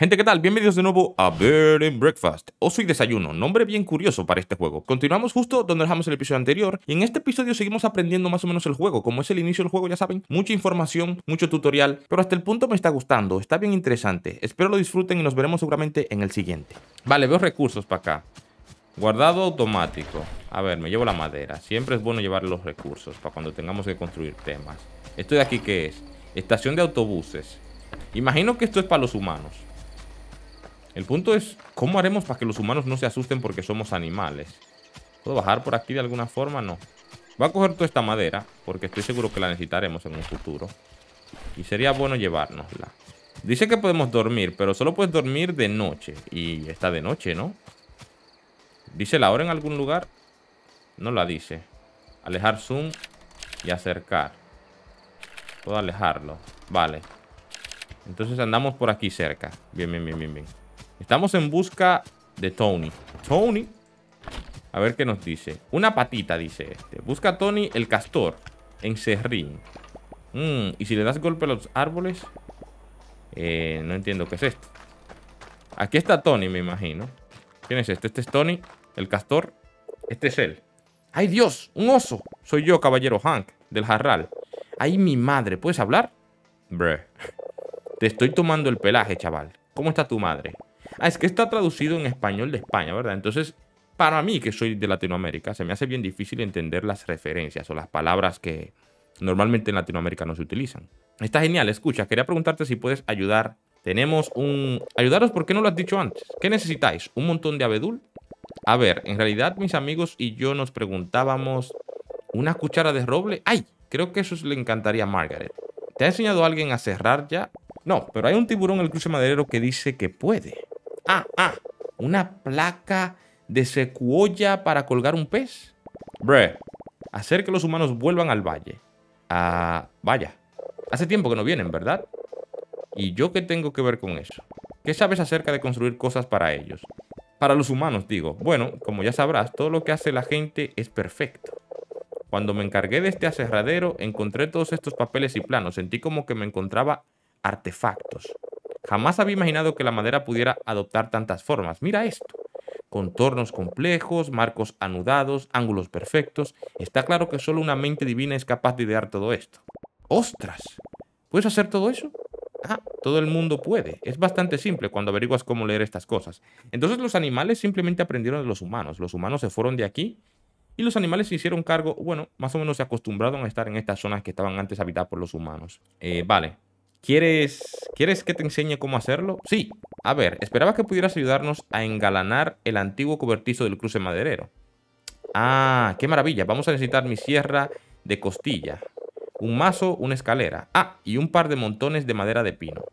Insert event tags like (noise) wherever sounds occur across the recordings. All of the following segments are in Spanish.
Gente, ¿qué tal? Bienvenidos de nuevo a Bird and Breakfast, o soy desayuno, nombre bien curioso para este juego. Continuamos justo donde dejamos el episodio anterior, y en este episodio seguimos aprendiendo más o menos el juego. Como es el inicio del juego, ya saben, mucha información, mucho tutorial, pero hasta el punto me está gustando, está bien interesante. Espero lo disfruten y nos veremos seguramente en el siguiente. Vale, veo recursos para acá. Guardado automático. A ver, me llevo la madera. Siempre es bueno llevar los recursos para cuando tengamos que construir temas. ¿Esto de aquí qué es? Estación de autobuses. Imagino que esto es para los humanos. El punto es, ¿cómo haremos para que los humanos no se asusten porque somos animales? ¿Puedo bajar por aquí de alguna forma? No. Voy a coger toda esta madera, porque estoy seguro que la necesitaremos en un futuro. Y sería bueno llevárnosla. Dice que podemos dormir, pero solo puedes dormir de noche. Y está de noche, ¿no? ¿Dice la hora en algún lugar? No la dice. Alejar zoom y acercar. Puedo alejarlo. Vale. Entonces andamos por aquí cerca. Bien, bien, bien, bien, bien. Estamos en busca de Tony. Tony. A ver qué nos dice. Una patita, dice este. Busca a Tony el castor en Serrín. Mm, y si le das golpe a los árboles... Eh, no entiendo qué es esto. Aquí está Tony, me imagino. ¿Quién es este? Este es Tony, el castor. Este es él. ¡Ay, Dios! ¡Un oso! Soy yo, caballero Hank, del jarral. ¡Ay, mi madre! ¿Puedes hablar? Bre. Te estoy tomando el pelaje, chaval. ¿Cómo está tu madre? Ah, es que está traducido en español de España, ¿verdad? Entonces, para mí, que soy de Latinoamérica, se me hace bien difícil entender las referencias o las palabras que normalmente en Latinoamérica no se utilizan. Está genial, escucha, quería preguntarte si puedes ayudar. Tenemos un... Ayudaros, ¿por qué no lo has dicho antes? ¿Qué necesitáis? ¿Un montón de abedul? A ver, en realidad mis amigos y yo nos preguntábamos... ¿Una cuchara de roble? ¡Ay! Creo que eso le encantaría a Margaret. ¿Te ha enseñado alguien a cerrar ya? No, pero hay un tiburón en el cruce maderero que dice que puede ah, ah, una placa de secuoya para colgar un pez. bre. hacer que los humanos vuelvan al valle. Ah, vaya, hace tiempo que no vienen, ¿verdad? ¿Y yo qué tengo que ver con eso? ¿Qué sabes acerca de construir cosas para ellos? Para los humanos, digo. Bueno, como ya sabrás, todo lo que hace la gente es perfecto. Cuando me encargué de este aserradero, encontré todos estos papeles y planos. Sentí como que me encontraba artefactos. Jamás había imaginado que la madera pudiera adoptar tantas formas. Mira esto. Contornos complejos, marcos anudados, ángulos perfectos. Está claro que solo una mente divina es capaz de idear todo esto. ¡Ostras! ¿Puedes hacer todo eso? Ah, todo el mundo puede. Es bastante simple cuando averiguas cómo leer estas cosas. Entonces los animales simplemente aprendieron de los humanos. Los humanos se fueron de aquí y los animales se hicieron cargo, bueno, más o menos se acostumbraron a estar en estas zonas que estaban antes habitadas por los humanos. Eh, vale, ¿Quieres, ¿Quieres que te enseñe cómo hacerlo? Sí. A ver, esperaba que pudieras ayudarnos a engalanar el antiguo cobertizo del cruce maderero. Ah, qué maravilla. Vamos a necesitar mi sierra de costilla. Un mazo, una escalera. Ah, y un par de montones de madera de pino.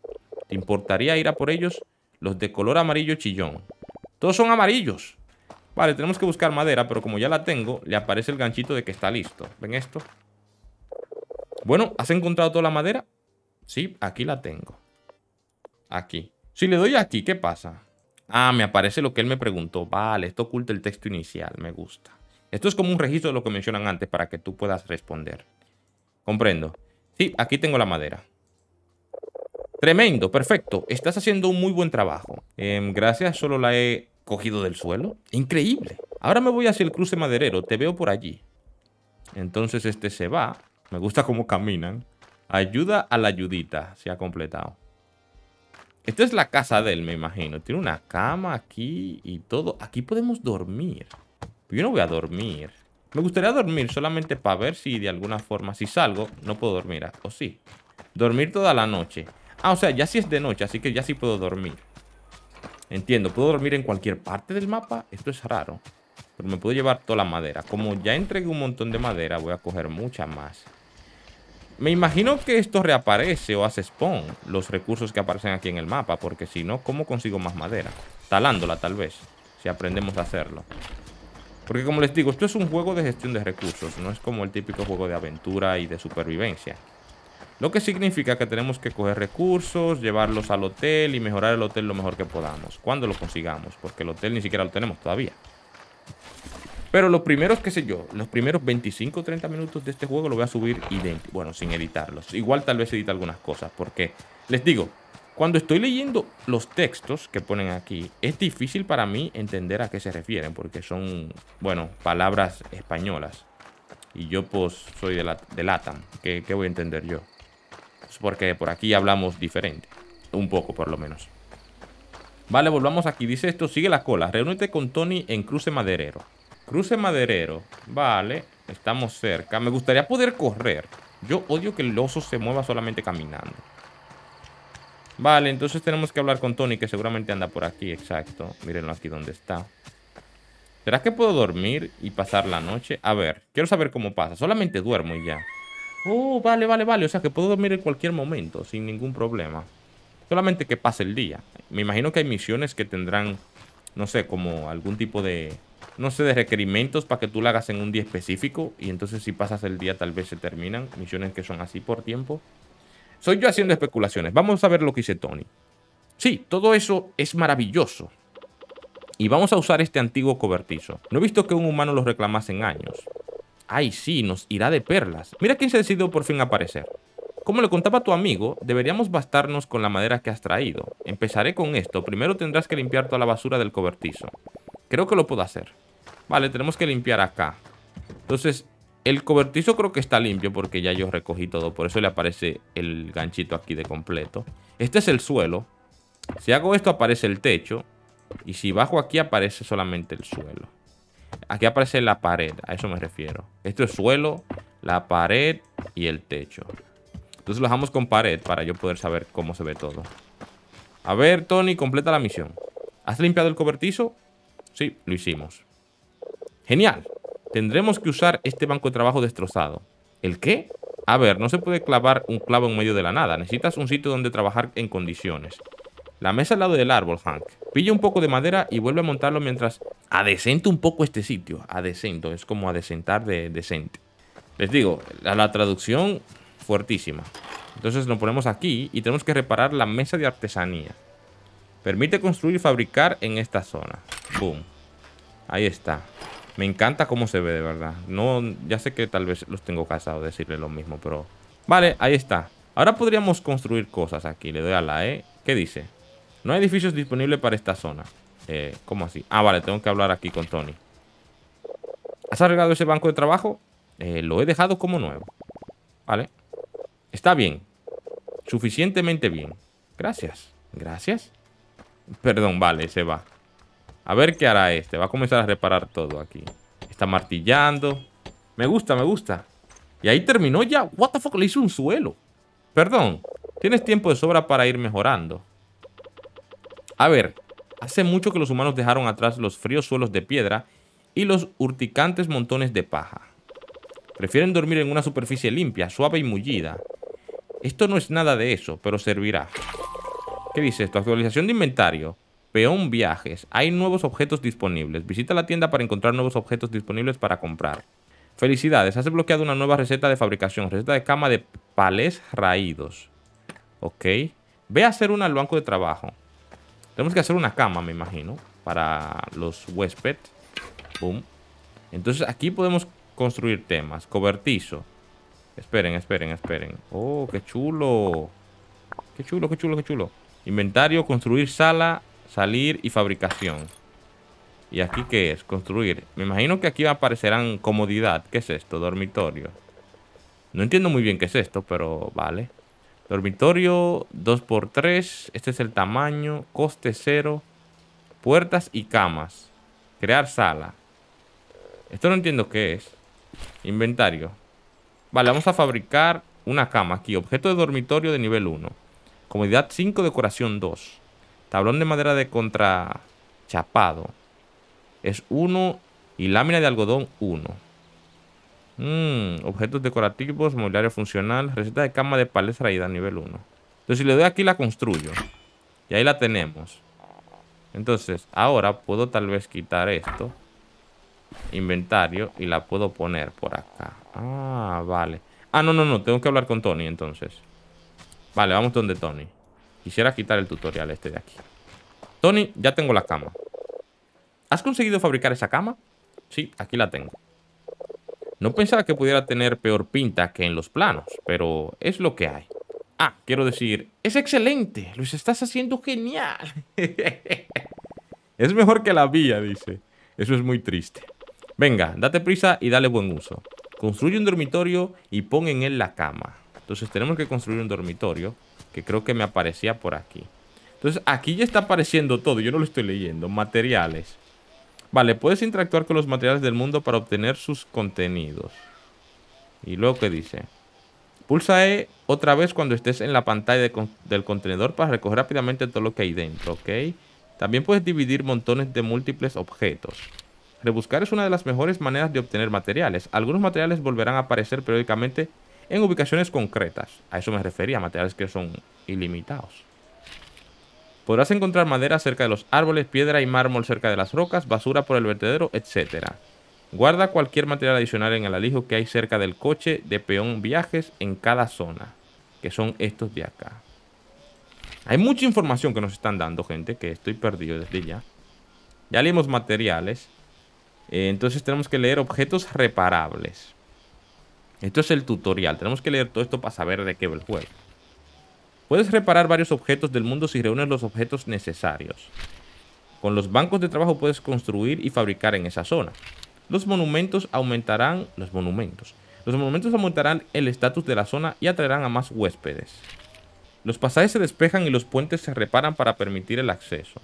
¿Te importaría ir a por ellos? Los de color amarillo chillón. Todos son amarillos. Vale, tenemos que buscar madera, pero como ya la tengo, le aparece el ganchito de que está listo. ¿Ven esto? Bueno, ¿has encontrado toda la madera? Sí, aquí la tengo. Aquí. Si le doy aquí, ¿qué pasa? Ah, me aparece lo que él me preguntó. Vale, esto oculta el texto inicial, me gusta. Esto es como un registro de lo que mencionan antes para que tú puedas responder. Comprendo. Sí, aquí tengo la madera. Tremendo, perfecto. Estás haciendo un muy buen trabajo. Em, gracias, solo la he cogido del suelo. Increíble. Ahora me voy hacia el cruce maderero. Te veo por allí. Entonces este se va. Me gusta cómo caminan. Ayuda a la ayudita. Se ha completado. Esta es la casa de él, me imagino. Tiene una cama aquí y todo. Aquí podemos dormir. Yo no voy a dormir. Me gustaría dormir solamente para ver si de alguna forma, si salgo, no puedo dormir. Ah, o sí. Dormir toda la noche. Ah, o sea, ya sí es de noche, así que ya sí puedo dormir. Entiendo, puedo dormir en cualquier parte del mapa. Esto es raro. Pero me puedo llevar toda la madera. Como ya entregué un montón de madera, voy a coger mucha más. Me imagino que esto reaparece o hace spawn los recursos que aparecen aquí en el mapa, porque si no, ¿cómo consigo más madera? Talándola tal vez, si aprendemos a hacerlo. Porque como les digo, esto es un juego de gestión de recursos, no es como el típico juego de aventura y de supervivencia. Lo que significa que tenemos que coger recursos, llevarlos al hotel y mejorar el hotel lo mejor que podamos, cuando lo consigamos, porque el hotel ni siquiera lo tenemos todavía. Pero los primeros, qué sé yo, los primeros 25 o 30 minutos de este juego lo voy a subir idéntico. Bueno, sin editarlos. Igual tal vez edita algunas cosas, porque les digo, cuando estoy leyendo los textos que ponen aquí, es difícil para mí entender a qué se refieren, porque son, bueno, palabras españolas. Y yo pues soy de, la, de LATAM, ¿Qué, voy a entender yo? porque por aquí hablamos diferente, un poco por lo menos. Vale, volvamos aquí. Dice esto, sigue la cola. Reúnete con Tony en Cruce Maderero. Cruce maderero. Vale, estamos cerca. Me gustaría poder correr. Yo odio que el oso se mueva solamente caminando. Vale, entonces tenemos que hablar con Tony, que seguramente anda por aquí, exacto. Mírenlo aquí donde está. ¿Será que puedo dormir y pasar la noche? A ver, quiero saber cómo pasa. Solamente duermo y ya. Oh, vale, vale, vale. O sea, que puedo dormir en cualquier momento, sin ningún problema. Solamente que pase el día. Me imagino que hay misiones que tendrán, no sé, como algún tipo de no sé, de requerimientos para que tú la hagas en un día específico. Y entonces si pasas el día tal vez se terminan. Misiones que son así por tiempo. Soy yo haciendo especulaciones. Vamos a ver lo que hice Tony. Sí, todo eso es maravilloso. Y vamos a usar este antiguo cobertizo. No he visto que un humano lo reclamase en años. Ay, sí, nos irá de perlas. Mira quién se decidió por fin aparecer. Como le contaba a tu amigo, deberíamos bastarnos con la madera que has traído. Empezaré con esto. Primero tendrás que limpiar toda la basura del cobertizo. Creo que lo puedo hacer. Vale, tenemos que limpiar acá. Entonces, el cobertizo creo que está limpio porque ya yo recogí todo. Por eso le aparece el ganchito aquí de completo. Este es el suelo. Si hago esto aparece el techo. Y si bajo aquí aparece solamente el suelo. Aquí aparece la pared, a eso me refiero. Esto es suelo, la pared y el techo. Entonces lo dejamos con pared para yo poder saber cómo se ve todo. A ver, Tony, completa la misión. ¿Has limpiado el cobertizo? Sí, lo hicimos. Genial. Tendremos que usar este banco de trabajo destrozado. ¿El qué? A ver, no se puede clavar un clavo en medio de la nada. Necesitas un sitio donde trabajar en condiciones. La mesa al lado del árbol, Hank. Pilla un poco de madera y vuelve a montarlo mientras adecente un poco este sitio. Adecento, es como adecentar de decente. Les digo, la, la traducción fuertísima. Entonces lo ponemos aquí y tenemos que reparar la mesa de artesanía. Permite construir y fabricar en esta zona. Boom. Ahí está. Me encanta cómo se ve, de verdad. No, ya sé que tal vez los tengo casados decirle lo mismo, pero... Vale, ahí está. Ahora podríamos construir cosas aquí. Le doy a la E. ¿Qué dice? No hay edificios disponibles para esta zona. Eh, ¿Cómo así? Ah, vale, tengo que hablar aquí con Tony. ¿Has arreglado ese banco de trabajo? Eh, lo he dejado como nuevo. Vale. Está bien. Suficientemente bien. Gracias. Gracias. Perdón, vale, se va. A ver qué hará este. Va a comenzar a reparar todo aquí. Está martillando. Me gusta, me gusta. Y ahí terminó ya. What the fuck, le hizo un suelo. Perdón. Tienes tiempo de sobra para ir mejorando. A ver. Hace mucho que los humanos dejaron atrás los fríos suelos de piedra y los urticantes montones de paja. Prefieren dormir en una superficie limpia, suave y mullida. Esto no es nada de eso, pero servirá. ¿Qué dice esto? Actualización de inventario. Peón Viajes. Hay nuevos objetos disponibles. Visita la tienda para encontrar nuevos objetos disponibles para comprar. Felicidades, has bloqueado una nueva receta de fabricación. Receta de cama de palés raídos. Ok. Ve a hacer una al banco de trabajo. Tenemos que hacer una cama, me imagino. Para los huéspedes. Boom. Entonces aquí podemos construir temas. Cobertizo. Esperen, esperen, esperen. Oh, qué chulo. Qué chulo, qué chulo, qué chulo. Inventario, construir sala, Salir y fabricación. ¿Y aquí qué es? Construir. Me imagino que aquí aparecerán comodidad. ¿Qué es esto? Dormitorio. No entiendo muy bien qué es esto, pero vale. Dormitorio 2x3. Este es el tamaño. Coste cero. Puertas y camas. Crear sala. Esto no entiendo qué es. Inventario. Vale, vamos a fabricar una cama aquí. Objeto de dormitorio de nivel 1. Comodidad 5, decoración 2. Tablón de madera de contrachapado es 1 y lámina de algodón 1. Mm, objetos decorativos, mobiliario funcional, receta de cama de palestra y nivel 1. Entonces si le doy aquí la construyo. Y ahí la tenemos. Entonces ahora puedo tal vez quitar esto. Inventario y la puedo poner por acá. Ah, vale. Ah, no, no, no. Tengo que hablar con Tony entonces. Vale, vamos donde Tony. Quisiera quitar el tutorial este de aquí. Tony, ya tengo la cama. ¿Has conseguido fabricar esa cama? Sí, aquí la tengo. No pensaba que pudiera tener peor pinta que en los planos, pero es lo que hay. Ah, quiero decir, es excelente, Luis, estás haciendo genial. (laughs) es mejor que la vía, dice. Eso es muy triste. Venga, date prisa y dale buen uso. Construye un dormitorio y pon en él la cama. Entonces tenemos que construir un dormitorio que creo que me aparecía por aquí. Entonces aquí ya está apareciendo todo, yo no lo estoy leyendo. Materiales. Vale, puedes interactuar con los materiales del mundo para obtener sus contenidos. Y luego, ¿qué dice? Pulsa E otra vez cuando estés en la pantalla del contenedor para recoger rápidamente todo lo que hay dentro, ¿ok? También puedes dividir montones de múltiples objetos. Rebuscar es una de las mejores maneras de obtener materiales. Algunos materiales volverán a aparecer periódicamente en ubicaciones concretas. A eso me refería, materiales que son ilimitados. Podrás encontrar madera cerca de los árboles, piedra y mármol cerca de las rocas, basura por el vertedero, etc. Guarda cualquier material adicional en el alijo que hay cerca del coche de peón viajes en cada zona, que son estos de acá. Hay mucha información que nos están dando, gente, que estoy perdido desde ya. Ya leímos materiales. Eh, entonces tenemos que leer objetos reparables. Esto es el tutorial. Tenemos que leer todo esto para saber de qué va el juego. Puedes reparar varios objetos del mundo si reúnes los objetos necesarios. Con los bancos de trabajo puedes construir y fabricar en esa zona. Los monumentos aumentarán los monumentos. Los monumentos aumentarán el estatus de la zona y atraerán a más huéspedes. Los pasajes se despejan y los puentes se reparan para permitir el acceso.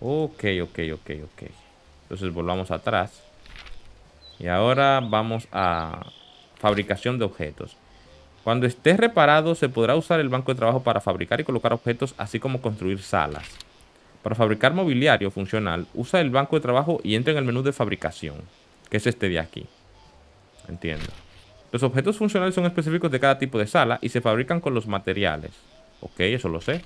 Ok, ok, ok, ok. Entonces volvamos atrás. Y ahora vamos a fabricación de objetos. Cuando esté reparado se podrá usar el banco de trabajo para fabricar y colocar objetos, así como construir salas. Para fabricar mobiliario funcional, usa el banco de trabajo y entra en el menú de fabricación, que es este de aquí. Entiendo. Los objetos funcionales son específicos de cada tipo de sala y se fabrican con los materiales. Ok, eso lo sé.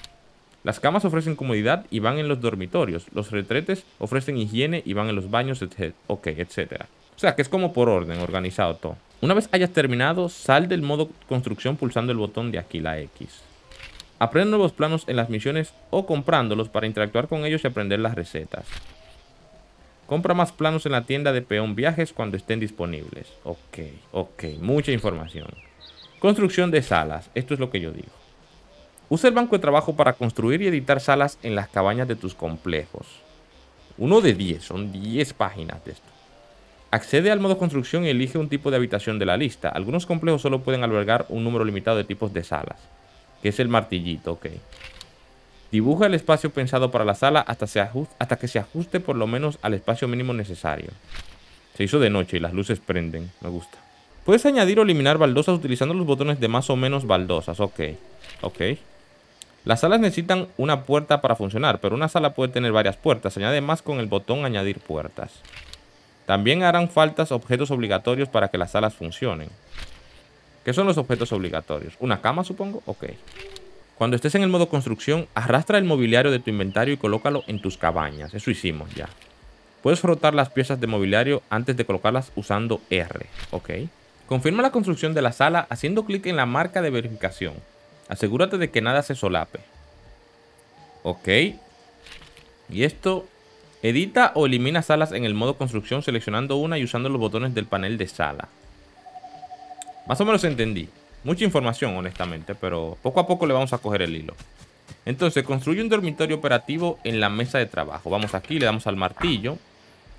Las camas ofrecen comodidad y van en los dormitorios. Los retretes ofrecen higiene y van en los baños, etc. Ok, etc. O sea, que es como por orden, organizado todo. Una vez hayas terminado, sal del modo construcción pulsando el botón de aquí, la X. Aprende nuevos planos en las misiones o comprándolos para interactuar con ellos y aprender las recetas. Compra más planos en la tienda de Peón Viajes cuando estén disponibles. Ok, ok, mucha información. Construcción de salas, esto es lo que yo digo. Usa el banco de trabajo para construir y editar salas en las cabañas de tus complejos. Uno de 10, son 10 páginas de esto. Accede al modo construcción y elige un tipo de habitación de la lista. Algunos complejos solo pueden albergar un número limitado de tipos de salas, que es el martillito, ok. Dibuja el espacio pensado para la sala hasta, que se ajuste por lo menos al espacio mínimo necesario. Se hizo de noche y las luces prenden, me gusta. Puedes añadir o eliminar baldosas utilizando los botones de más o menos baldosas, ok. Ok. Las salas necesitan una puerta para funcionar, pero una sala puede tener varias puertas. añade más con el botón añadir puertas. También harán faltas objetos obligatorios para que las salas funcionen. ¿Qué son los objetos obligatorios? ¿Una cama, supongo? Ok. Cuando estés en el modo construcción, arrastra el mobiliario de tu inventario y colócalo en tus cabañas. Eso hicimos ya. Puedes rotar las piezas de mobiliario antes de colocarlas usando R. Ok. Confirma la construcción de la sala haciendo clic en la marca de verificación. Asegúrate de que nada se solape. Ok. Y esto Edita o elimina salas en el modo construcción seleccionando una y usando los botones del panel de sala. Más o menos entendí. Mucha información, honestamente, pero poco a poco le vamos a coger el hilo. Entonces, construye un dormitorio operativo en la mesa de trabajo. Vamos aquí, le damos al martillo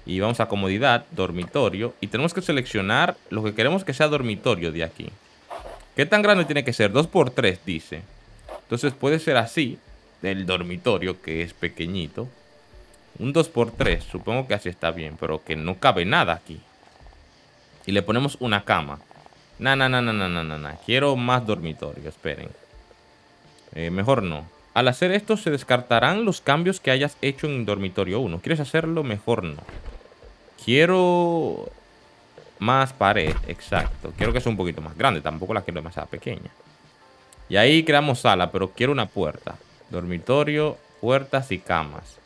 y vamos a comodidad, dormitorio. Y tenemos que seleccionar lo que queremos que sea dormitorio de aquí. ¿Qué tan grande tiene que ser? 2x3, dice. Entonces puede ser así, del dormitorio, que es pequeñito. Un 2x3, supongo que así está bien, pero que no cabe nada aquí. Y le ponemos una cama. Na, na, na, na, na, na, na. Quiero más dormitorio, esperen. Eh, mejor no. Al hacer esto se descartarán los cambios que hayas hecho en dormitorio 1. ¿Quieres hacerlo? Mejor no. Quiero más pared, exacto. Quiero que sea un poquito más grande, tampoco la quiero demasiado pequeña. Y ahí creamos sala, pero quiero una puerta. Dormitorio, puertas y camas.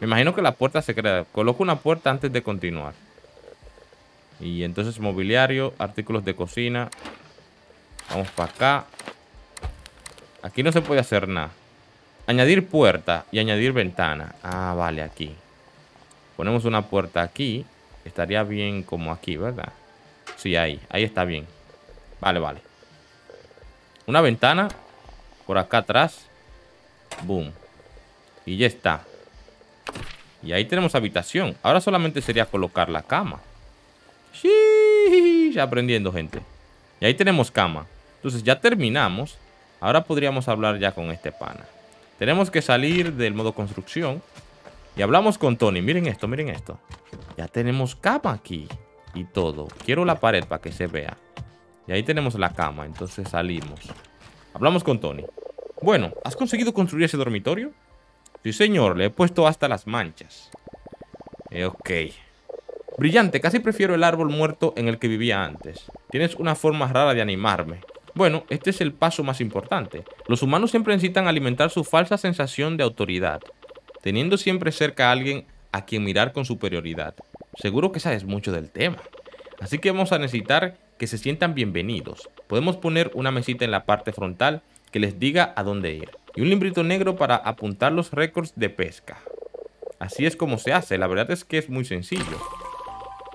Me imagino que la puerta se crea. Coloco una puerta antes de continuar. Y entonces mobiliario, artículos de cocina. Vamos para acá. Aquí no se puede hacer nada. Añadir puerta y añadir ventana. Ah, vale, aquí. Ponemos una puerta aquí. Estaría bien como aquí, ¿verdad? Sí, ahí. Ahí está bien. Vale, vale. Una ventana por acá atrás. Boom. Y ya está. Y ahí tenemos habitación. Ahora solamente sería colocar la cama. Sí, aprendiendo, gente. Y ahí tenemos cama. Entonces ya terminamos. Ahora podríamos hablar ya con este pana. Tenemos que salir del modo construcción. Y hablamos con Tony. Miren esto, miren esto. Ya tenemos cama aquí. Y todo. Quiero la pared para que se vea. Y ahí tenemos la cama. Entonces salimos. Hablamos con Tony. Bueno, ¿has conseguido construir ese dormitorio? Sí, señor, le he puesto hasta las manchas. Eh, ok. Brillante, casi prefiero el árbol muerto en el que vivía antes. Tienes una forma rara de animarme. Bueno, este es el paso más importante. Los humanos siempre necesitan alimentar su falsa sensación de autoridad, teniendo siempre cerca a alguien a quien mirar con superioridad. Seguro que sabes mucho del tema. Así que vamos a necesitar que se sientan bienvenidos. Podemos poner una mesita en la parte frontal que les diga a dónde ir y un librito negro para apuntar los récords de pesca. Así es como se hace, la verdad es que es muy sencillo.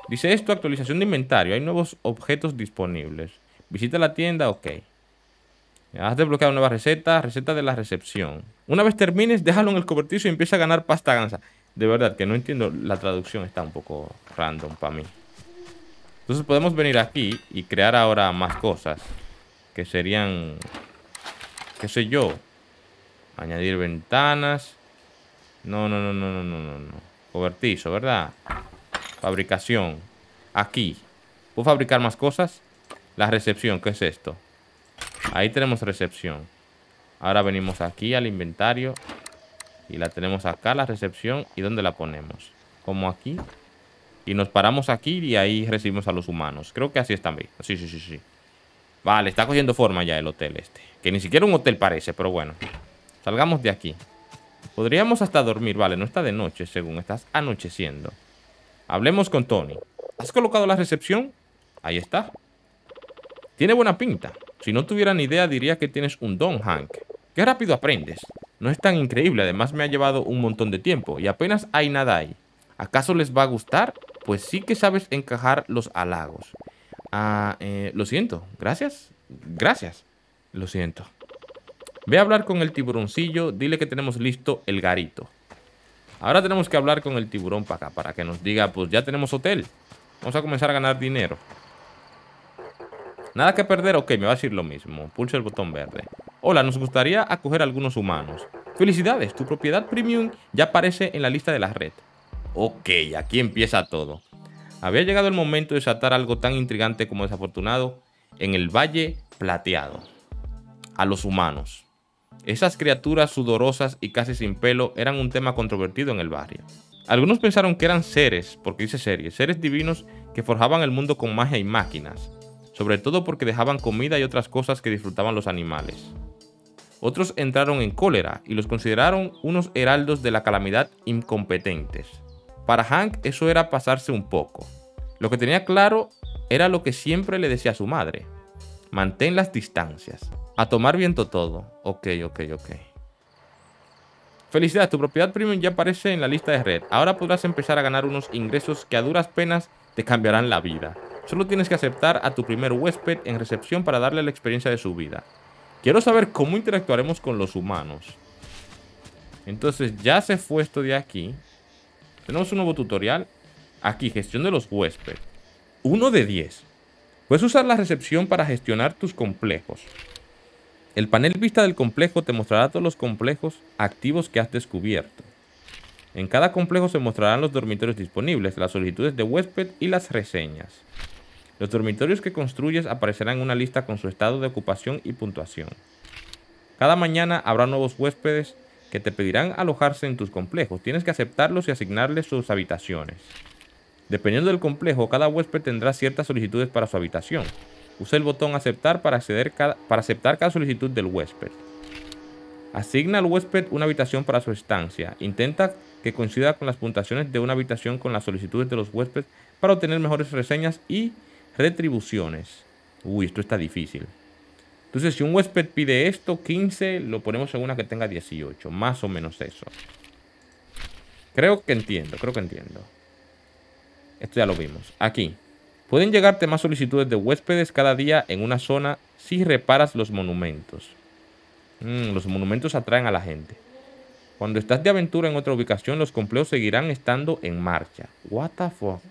Dice esto, actualización de inventario, hay nuevos objetos disponibles. Visita la tienda, ok. Has desbloqueado nuevas recetas, receta de la recepción. Una vez termines, déjalo en el cobertizo y empieza a ganar pasta gansa. De verdad que no entiendo, la traducción está un poco random para mí. Entonces podemos venir aquí y crear ahora más cosas. Que serían, qué sé yo, Añadir ventanas. No, no, no, no, no, no, no. Cobertizo, ¿verdad? Fabricación. Aquí. ¿Puedo fabricar más cosas? La recepción, ¿qué es esto? Ahí tenemos recepción. Ahora venimos aquí al inventario. Y la tenemos acá, la recepción. ¿Y dónde la ponemos? Como aquí. Y nos paramos aquí y ahí recibimos a los humanos. Creo que así están bien. Sí, sí, sí, sí. Vale, está cogiendo forma ya el hotel este. Que ni siquiera un hotel parece, pero bueno. Salgamos de aquí. Podríamos hasta dormir. Vale, no está de noche, según. Estás anocheciendo. Hablemos con Tony. ¿Has colocado la recepción? Ahí está. Tiene buena pinta. Si no tuviera ni idea, diría que tienes un don, Hank. Qué rápido aprendes. No es tan increíble. Además, me ha llevado un montón de tiempo. Y apenas hay nada ahí. ¿Acaso les va a gustar? Pues sí que sabes encajar los halagos. Ah, eh, lo siento. Gracias. Gracias. Lo siento. Ve a hablar con el tiburoncillo, dile que tenemos listo el garito. Ahora tenemos que hablar con el tiburón para acá, para que nos diga, pues ya tenemos hotel. Vamos a comenzar a ganar dinero. Nada que perder, ok, me va a decir lo mismo. Pulso el botón verde. Hola, nos gustaría acoger a algunos humanos. Felicidades, tu propiedad premium ya aparece en la lista de la red. Ok, aquí empieza todo. Había llegado el momento de desatar algo tan intrigante como desafortunado en el Valle Plateado. A los humanos. Esas criaturas sudorosas y casi sin pelo eran un tema controvertido en el barrio. Algunos pensaron que eran seres, porque dice series, seres divinos que forjaban el mundo con magia y máquinas, sobre todo porque dejaban comida y otras cosas que disfrutaban los animales. Otros entraron en cólera y los consideraron unos heraldos de la calamidad incompetentes. Para Hank eso era pasarse un poco. Lo que tenía claro era lo que siempre le decía a su madre. Mantén las distancias. A tomar viento todo. Ok, ok, ok. Felicidades, tu propiedad premium ya aparece en la lista de red. Ahora podrás empezar a ganar unos ingresos que a duras penas te cambiarán la vida. Solo tienes que aceptar a tu primer huésped en recepción para darle la experiencia de su vida. Quiero saber cómo interactuaremos con los humanos. Entonces ya se fue esto de aquí. Tenemos un nuevo tutorial. Aquí, gestión de los huéspedes. Uno de 10. Puedes usar la recepción para gestionar tus complejos. El panel vista del complejo te mostrará todos los complejos activos que has descubierto. En cada complejo se mostrarán los dormitorios disponibles, las solicitudes de huésped y las reseñas. Los dormitorios que construyes aparecerán en una lista con su estado de ocupación y puntuación. Cada mañana habrá nuevos huéspedes que te pedirán alojarse en tus complejos. Tienes que aceptarlos y asignarles sus habitaciones. Dependiendo del complejo, cada huésped tendrá ciertas solicitudes para su habitación. Usa el botón aceptar para, para aceptar cada solicitud del huésped. Asigna al huésped una habitación para su estancia. Intenta que coincida con las puntuaciones de una habitación con las solicitudes de los huéspedes para obtener mejores reseñas y retribuciones. Uy, esto está difícil. Entonces, si un huésped pide esto, 15, lo ponemos en una que tenga 18. Más o menos eso. Creo que entiendo, creo que entiendo. Esto ya lo vimos. Aquí. Pueden llegarte más solicitudes de huéspedes cada día en una zona si reparas los monumentos. Mm, los monumentos atraen a la gente. Cuando estás de aventura en otra ubicación, los complejos seguirán estando en marcha. What the fuck?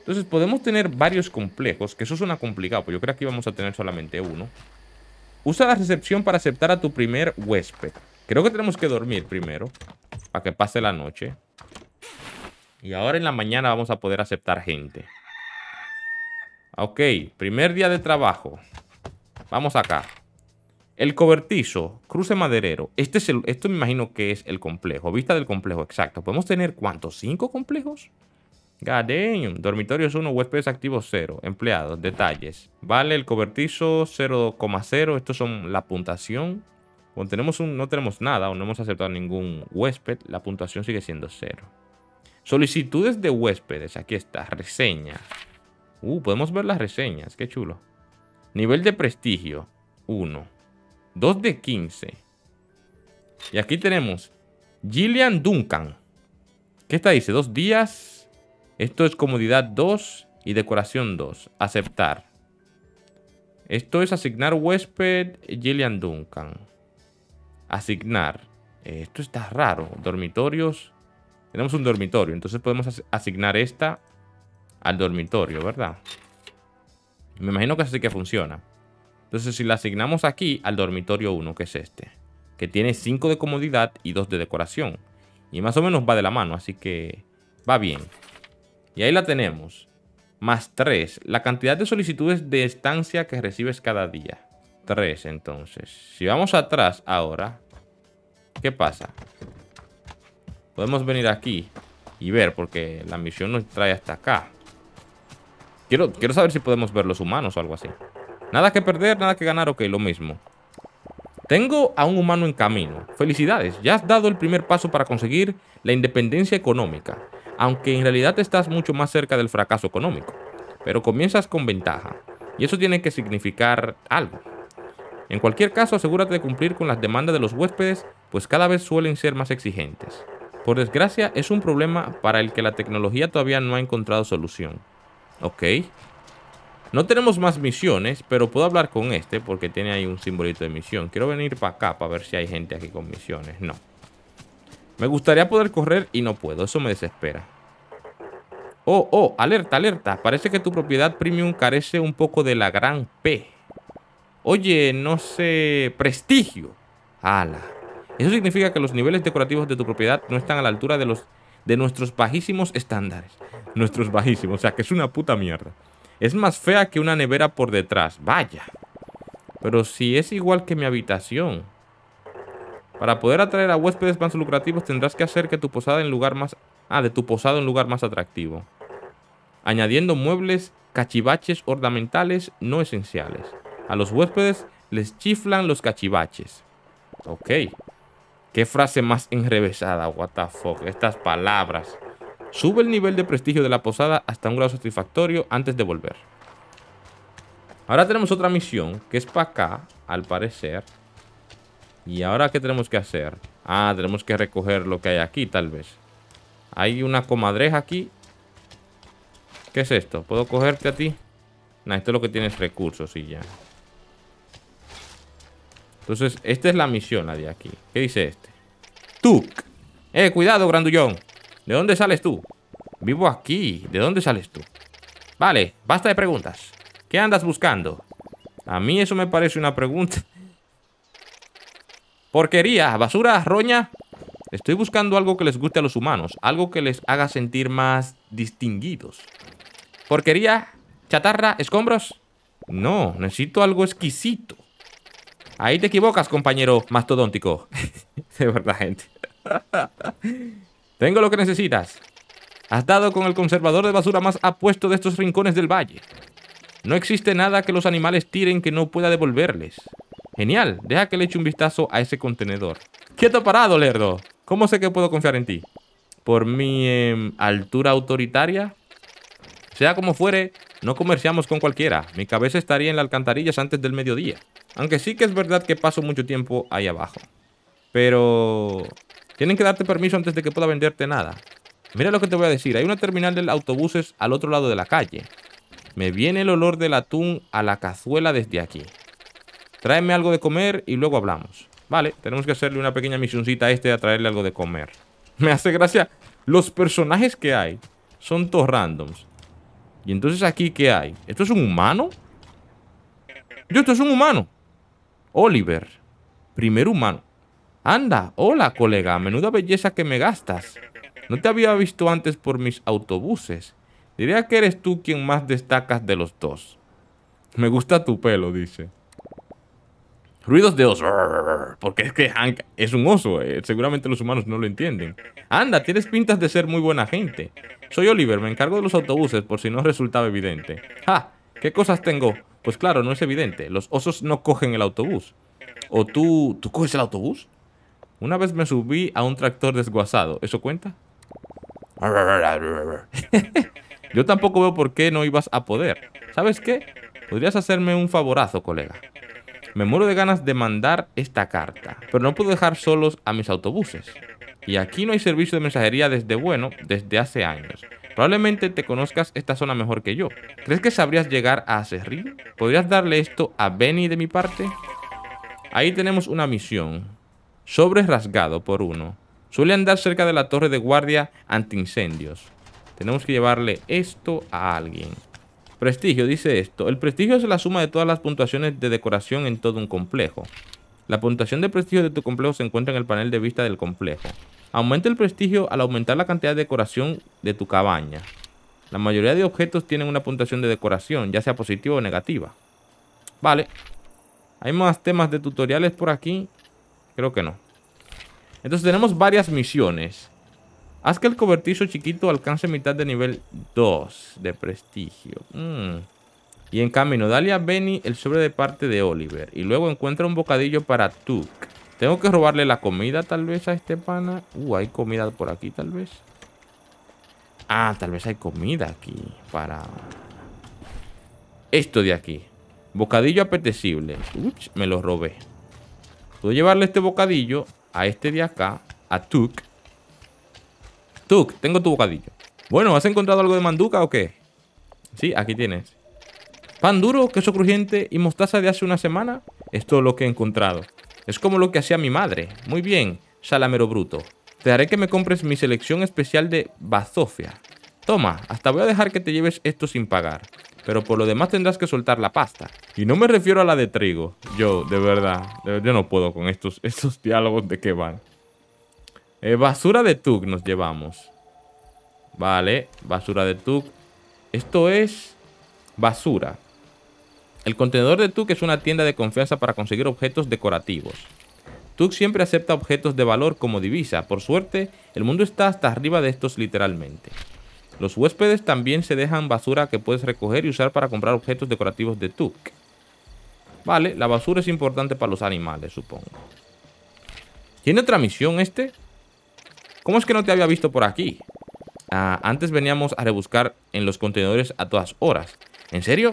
Entonces podemos tener varios complejos, que eso suena complicado, pues yo creo que vamos a tener solamente uno. Usa la recepción para aceptar a tu primer huésped. Creo que tenemos que dormir primero, para que pase la noche. Y ahora en la mañana vamos a poder aceptar gente. Ok, primer día de trabajo. Vamos acá. El cobertizo, cruce maderero. Este es esto me imagino que es el complejo. Vista del complejo, exacto. ¿Podemos tener cuántos? ¿Cinco complejos? God Dormitorio Dormitorios 1, huéspedes activos 0. Empleados, detalles. Vale, el cobertizo 0,0. Estos son la puntuación. Cuando tenemos un, no tenemos nada o no hemos aceptado ningún huésped, la puntuación sigue siendo 0. Solicitudes de huéspedes. Aquí está, reseña. Uh, podemos ver las reseñas, qué chulo. Nivel de prestigio, 1. 2 de 15. Y aquí tenemos Gillian Duncan. ¿Qué está? Dice, dos días. Esto es comodidad 2 y decoración 2. Aceptar. Esto es asignar huésped Gillian Duncan. Asignar. Esto está raro. Dormitorios. Tenemos un dormitorio, entonces podemos asignar esta al dormitorio, ¿verdad? Me imagino que así que funciona. Entonces, si la asignamos aquí al dormitorio 1, que es este, que tiene 5 de comodidad y 2 de decoración. Y más o menos va de la mano, así que va bien. Y ahí la tenemos. Más 3, la cantidad de solicitudes de estancia que recibes cada día. 3, entonces. Si vamos atrás ahora, ¿qué pasa? Podemos venir aquí y ver, porque la misión nos trae hasta acá. Quiero, saber si podemos ver los humanos o algo así. Nada que perder, nada que ganar, ok, lo mismo. Tengo a un humano en camino. Felicidades, ya has dado el primer paso para conseguir la independencia económica, aunque en realidad estás mucho más cerca del fracaso económico. Pero comienzas con ventaja, y eso tiene que significar algo. En cualquier caso, asegúrate de cumplir con las demandas de los huéspedes, pues cada vez suelen ser más exigentes. Por desgracia, es un problema para el que la tecnología todavía no ha encontrado solución. Ok. No tenemos más misiones, pero puedo hablar con este porque tiene ahí un simbolito de misión. Quiero venir para acá para ver si hay gente aquí con misiones. No. Me gustaría poder correr y no puedo. Eso me desespera. Oh, oh, alerta, alerta. Parece que tu propiedad premium carece un poco de la gran P. Oye, no sé... Prestigio. Ala. Eso significa que los niveles decorativos de tu propiedad no están a la altura de los de nuestros bajísimos estándares. Nuestros bajísimos, o sea que es una puta mierda. Es más fea que una nevera por detrás, vaya. Pero si es igual que mi habitación. Para poder atraer a huéspedes más lucrativos tendrás que hacer que tu posada en lugar más... Ah, de tu posada en lugar más atractivo. Añadiendo muebles, cachivaches ornamentales no esenciales. A los huéspedes les chiflan los cachivaches. Ok. Qué frase más enrevesada, what Estas palabras. Sube el nivel de prestigio de la posada hasta un grado satisfactorio antes de volver. Ahora tenemos otra misión, que es para acá, al parecer. ¿Y ahora qué tenemos que hacer? Ah, tenemos que recoger lo que hay aquí, tal vez. Hay una comadreja aquí. ¿Qué es esto? ¿Puedo cogerte a ti? Nah, esto es lo que tienes recursos y ya. Entonces, esta es la misión, la de aquí. ¿Qué dice este? Tuk, Eh, cuidado, grandullón. ¿De dónde sales tú? Vivo aquí. ¿De dónde sales tú? Vale, basta de preguntas. ¿Qué andas buscando? A mí eso me parece una pregunta. (laughs) Porquería, basura, roña. Estoy buscando algo que les guste a los humanos, algo que les haga sentir más distinguidos. Porquería, chatarra, escombros. No, necesito algo exquisito. Ahí te equivocas, compañero mastodóntico. (laughs) de verdad, gente. Tengo lo que necesitas. Has dado con el conservador de basura más apuesto de estos rincones del valle. No existe nada que los animales tiren que no pueda devolverles. Genial, deja que le eche un vistazo a ese contenedor. Quieto parado, lerdo. ¿Cómo sé que puedo confiar en ti? ¿Por mi em, altura autoritaria? Sea como fuere, no comerciamos con cualquiera. Mi cabeza estaría en las alcantarillas antes del mediodía. Aunque sí que es verdad que paso mucho tiempo ahí abajo. Pero... Tienen que darte permiso antes de que pueda venderte nada. Mira lo que te voy a decir. Hay una terminal de autobuses al otro lado de la calle. Me viene el olor del atún a la cazuela desde aquí. Tráeme algo de comer y luego hablamos. Vale, tenemos que hacerle una pequeña misioncita a este a traerle algo de comer. (laughs) Me hace gracia. Los personajes que hay son todos randoms. Y entonces aquí, ¿qué hay? ¿Esto es un humano? Yo, esto es un humano. Oliver, primer humano. Anda, hola colega, menuda belleza que me gastas. No te había visto antes por mis autobuses. Diría que eres tú quien más destacas de los dos. Me gusta tu pelo, dice. Ruidos de oso. Porque es que Hank es un oso. Eh. Seguramente los humanos no lo entienden. Anda, tienes pintas de ser muy buena gente. Soy Oliver, me encargo de los autobuses por si no resultaba evidente. ¡Ja! ¿Qué cosas tengo? Pues claro, no es evidente. Los osos no cogen el autobús. ¿O tú... ¿Tú coges el autobús? Una vez me subí a un tractor desguazado. ¿Eso cuenta? (laughs) Yo tampoco veo por qué no ibas a poder. ¿Sabes qué? Podrías hacerme un favorazo, colega. Me muero de ganas de mandar esta carta, pero no puedo dejar solos a mis autobuses. Y aquí no hay servicio de mensajería desde bueno, desde hace años. Probablemente te conozcas esta zona mejor que yo. ¿Crees que sabrías llegar a Cerril? ¿Podrías darle esto a Benny de mi parte? Ahí tenemos una misión. Sobre rasgado por uno. Suele andar cerca de la torre de guardia antiincendios. Tenemos que llevarle esto a alguien. Prestigio dice esto, el prestigio es la suma de todas las puntuaciones de decoración en todo un complejo. La puntuación de prestigio de tu complejo se encuentra en el panel de vista del complejo. Aumenta el prestigio al aumentar la cantidad de decoración de tu cabaña. La mayoría de objetos tienen una puntuación de decoración, ya sea positiva o negativa. Vale. ¿Hay más temas de tutoriales por aquí? Creo que no. Entonces tenemos varias misiones. Haz que el cobertizo chiquito alcance mitad de nivel 2 de prestigio. Mm. Y en camino, dale a Benny el sobre de parte de Oliver. Y luego encuentra un bocadillo para Tuk. Tengo que robarle la comida tal vez a este pana. Uh, hay comida por aquí tal vez. Ah, tal vez hay comida aquí para... Esto de aquí. Bocadillo apetecible. Uch, me lo robé. Puedo llevarle este bocadillo a este de acá, a Tuk. Tuk, tengo tu bocadillo. Bueno, ¿has encontrado algo de manduca o qué? Sí, aquí tienes. Pan duro, queso crujiente y mostaza de hace una semana. Esto es lo que he encontrado. Es como lo que hacía mi madre. Muy bien, salamero bruto. Te haré que me compres mi selección especial de bazofia. Toma, hasta voy a dejar que te lleves esto sin pagar. Pero por lo demás tendrás que soltar la pasta. Y no me refiero a la de trigo. Yo, de verdad, yo no puedo con estos, estos diálogos de qué van. Eh, basura de Tuk nos llevamos. Vale, basura de Tuk. Esto es basura. El contenedor de Tuk es una tienda de confianza para conseguir objetos decorativos. Tuk siempre acepta objetos de valor como divisa. Por suerte, el mundo está hasta arriba de estos literalmente. Los huéspedes también se dejan basura que puedes recoger y usar para comprar objetos decorativos de Tuk. Vale, la basura es importante para los animales, supongo. ¿Tiene otra misión este? ¿Cómo es que no te había visto por aquí? Ah, antes veníamos a rebuscar en los contenedores a todas horas. ¿En serio?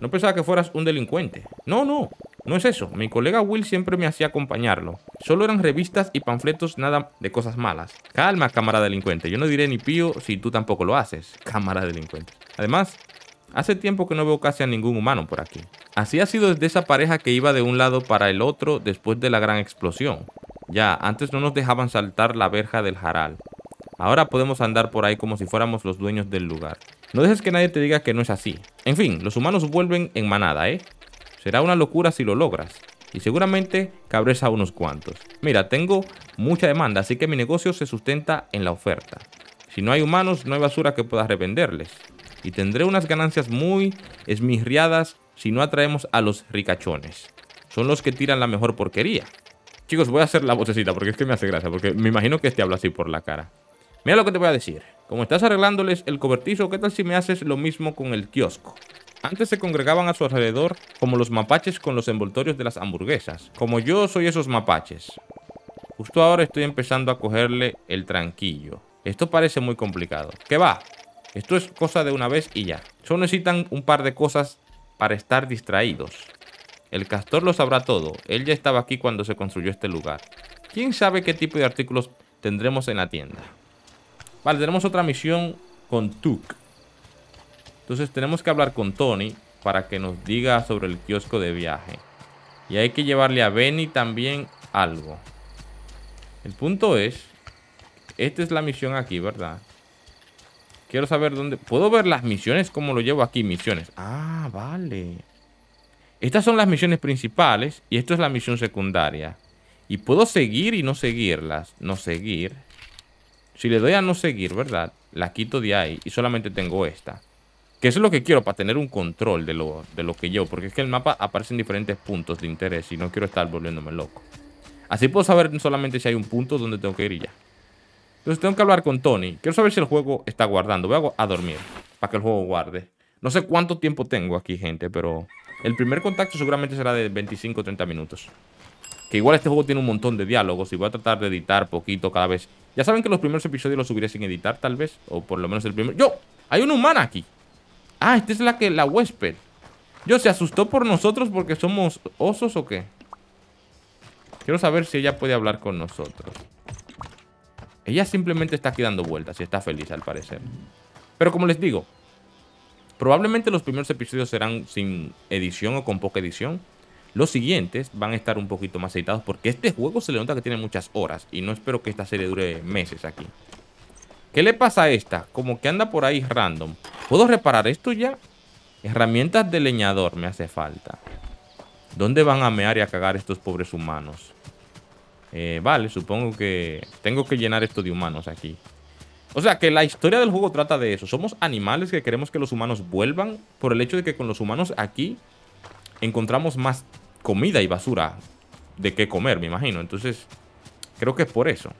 No pensaba que fueras un delincuente. No, no, no es eso. Mi colega Will siempre me hacía acompañarlo. Solo eran revistas y panfletos, nada de cosas malas. Calma, cámara delincuente. Yo no diré ni pío si tú tampoco lo haces, cámara delincuente. Además, hace tiempo que no veo casi a ningún humano por aquí. Así ha sido desde esa pareja que iba de un lado para el otro después de la gran explosión. Ya, antes no nos dejaban saltar la verja del jaral. Ahora podemos andar por ahí como si fuéramos los dueños del lugar. No dejes que nadie te diga que no es así. En fin, los humanos vuelven en manada, ¿eh? Será una locura si lo logras. Y seguramente cabres a unos cuantos. Mira, tengo mucha demanda, así que mi negocio se sustenta en la oferta. Si no hay humanos, no hay basura que pueda revenderles. Y tendré unas ganancias muy esmirriadas si no atraemos a los ricachones. Son los que tiran la mejor porquería. Chicos, voy a hacer la vocecita porque es que me hace gracia. Porque me imagino que este habla así por la cara. Mira lo que te voy a decir. Como estás arreglándoles el cobertizo, ¿qué tal si me haces lo mismo con el kiosco? Antes se congregaban a su alrededor como los mapaches con los envoltorios de las hamburguesas. Como yo soy esos mapaches. Justo ahora estoy empezando a cogerle el tranquillo. Esto parece muy complicado. ¿Qué va? Esto es cosa de una vez y ya. Solo necesitan un par de cosas para estar distraídos. El castor lo sabrá todo. Él ya estaba aquí cuando se construyó este lugar. ¿Quién sabe qué tipo de artículos tendremos en la tienda? Vale, tenemos otra misión con Tuk. Entonces tenemos que hablar con Tony para que nos diga sobre el kiosco de viaje. Y hay que llevarle a Benny también algo. El punto es... Esta es la misión aquí, ¿verdad? Quiero saber dónde... ¿Puedo ver las misiones? ¿Cómo lo llevo aquí? Misiones. Ah, vale. Estas son las misiones principales y esto es la misión secundaria. Y puedo seguir y no seguirlas. No seguir. Si le doy a no seguir, ¿verdad? La quito de ahí y solamente tengo esta. Que eso es lo que quiero para tener un control de lo, de lo que yo. Porque es que el mapa aparece en diferentes puntos de interés y no quiero estar volviéndome loco. Así puedo saber solamente si hay un punto donde tengo que ir y ya. Entonces tengo que hablar con Tony. Quiero saber si el juego está guardando. Voy a dormir para que el juego guarde. No sé cuánto tiempo tengo aquí, gente, pero... El primer contacto seguramente será de 25 o 30 minutos. Que igual este juego tiene un montón de diálogos y voy a tratar de editar poquito cada vez. Ya saben que los primeros episodios los subiré sin editar, tal vez. O por lo menos el primero. ¡Yo! Hay una humana aquí. Ah, esta es la que la huésped. Yo, ¿se asustó por nosotros porque somos osos o qué? Quiero saber si ella puede hablar con nosotros. Ella simplemente está aquí dando vueltas y está feliz al parecer. Pero como les digo, Probablemente los primeros episodios serán sin edición o con poca edición. Los siguientes van a estar un poquito más editados porque este juego se le nota que tiene muchas horas y no espero que esta serie dure meses aquí. ¿Qué le pasa a esta? Como que anda por ahí random. ¿Puedo reparar esto ya? Herramientas de leñador me hace falta. ¿Dónde van a mear y a cagar estos pobres humanos? Eh, vale, supongo que tengo que llenar esto de humanos aquí. O sea, que la historia del juego trata de eso. Somos animales que queremos que los humanos vuelvan por el hecho de que con los humanos aquí encontramos más comida y basura de qué comer, me imagino. Entonces, creo que es por eso.